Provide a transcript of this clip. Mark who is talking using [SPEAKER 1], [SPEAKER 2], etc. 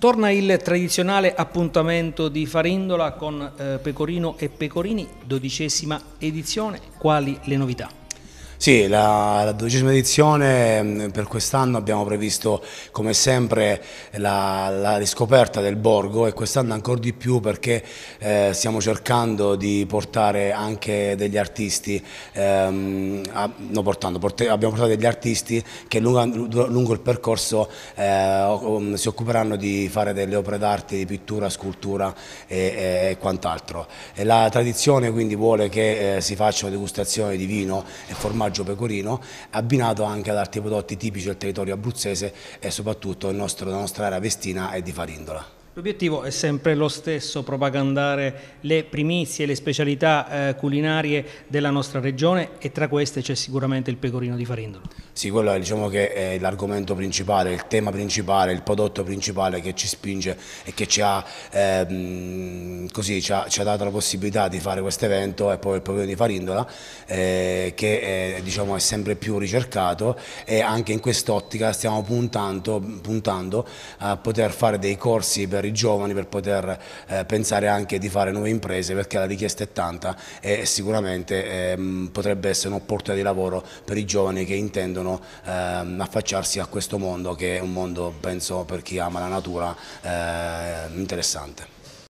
[SPEAKER 1] Torna il tradizionale appuntamento di Farindola con eh, Pecorino e Pecorini, dodicesima edizione. Quali le novità?
[SPEAKER 2] Sì, la, la dodicesima edizione mm, per quest'anno abbiamo previsto come sempre la, la, riscoperta del borgo e quest'anno ancora di più perché eh, stiamo cercando di portare anche degli artisti, ehm, a, no, portando, porti, abbiamo portato degli artisti che lungo, lungo il percorso eh, si occuperanno di fare delle opere d'arte, di pittura, scultura e, e quant'altro. La tradizione quindi vuole che eh, si facciano degustazioni di vino e formaggi formaggio pecorino abbinato anche ad altri prodotti tipici del territorio abruzzese e soprattutto nostro, la nostra area vestina è di Farindola.
[SPEAKER 1] L'obiettivo è sempre lo stesso, propagandare le primizie, le specialità eh, culinarie della nostra regione e tra queste c'è sicuramente il pecorino di Farindolo.
[SPEAKER 2] Sì, quello è, diciamo è l'argomento principale, il tema principale, il prodotto principale che ci spinge e che ci ha, eh, così, ci ha, ci ha dato la possibilità di fare questo evento è proprio il pecorino di Farindola eh, che è, diciamo, è, sempre più ricercato e anche in quest'ottica stiamo puntando, puntando a poter fare dei corsi per i giovani per poter eh, pensare anche di fare nuove imprese perché la richiesta è tanta e sicuramente eh, potrebbe essere un'opportunità di lavoro per i giovani che intendono eh, affacciarsi a questo mondo che è un mondo penso per chi ama la natura eh, interessante.